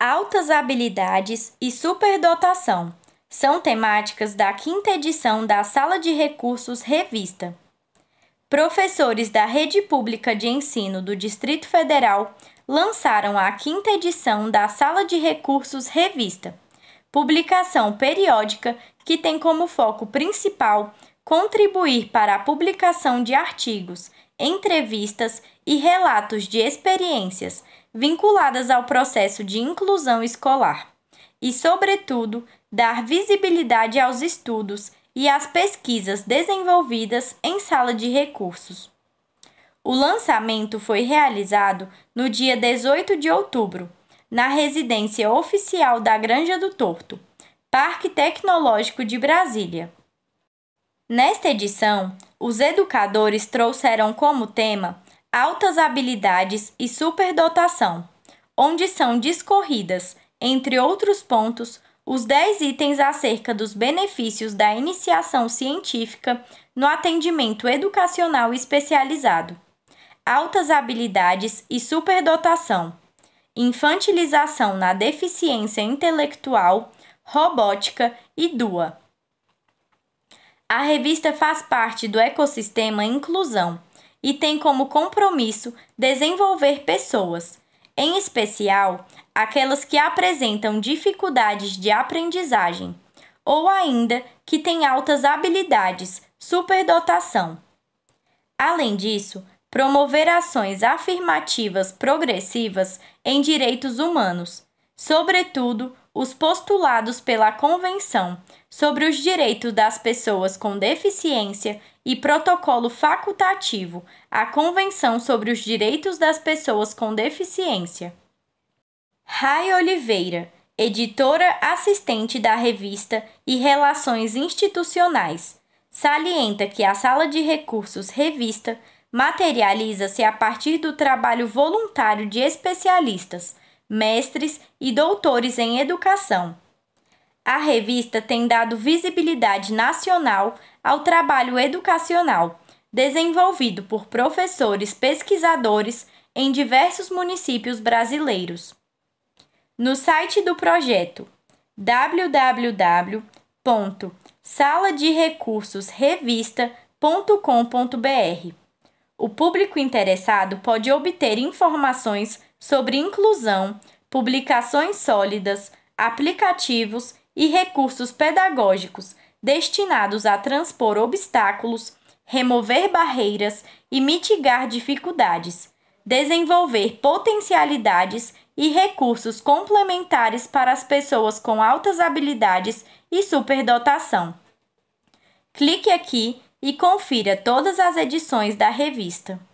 altas habilidades e superdotação. São temáticas da quinta edição da Sala de Recursos Revista. Professores da Rede Pública de Ensino do Distrito Federal lançaram a quinta edição da Sala de Recursos Revista, publicação periódica que tem como foco principal contribuir para a publicação de artigos, entrevistas e relatos de experiências vinculadas ao processo de inclusão escolar e, sobretudo, dar visibilidade aos estudos e às pesquisas desenvolvidas em sala de recursos. O lançamento foi realizado no dia 18 de outubro, na residência oficial da Granja do Torto, Parque Tecnológico de Brasília. Nesta edição, os educadores trouxeram como tema altas habilidades e superdotação, onde são discorridas, entre outros pontos, os 10 itens acerca dos benefícios da iniciação científica no atendimento educacional especializado, altas habilidades e superdotação, infantilização na deficiência intelectual, robótica e DUA. A revista faz parte do ecossistema Inclusão e tem como compromisso desenvolver pessoas, em especial aquelas que apresentam dificuldades de aprendizagem ou ainda que têm altas habilidades, superdotação. Além disso, promover ações afirmativas progressivas em direitos humanos, sobretudo os postulados pela Convenção sobre os Direitos das Pessoas com Deficiência e protocolo facultativo à Convenção sobre os Direitos das Pessoas com Deficiência. Rai Oliveira, editora assistente da revista e Relações Institucionais, salienta que a Sala de Recursos Revista materializa-se a partir do trabalho voluntário de especialistas mestres e doutores em educação. A revista tem dado visibilidade nacional ao trabalho educacional desenvolvido por professores pesquisadores em diversos municípios brasileiros. No site do projeto www.saladerecursosrevista.com.br, o público interessado pode obter informações sobre inclusão, publicações sólidas, aplicativos e recursos pedagógicos destinados a transpor obstáculos, remover barreiras e mitigar dificuldades, desenvolver potencialidades e recursos complementares para as pessoas com altas habilidades e superdotação. Clique aqui e confira todas as edições da revista.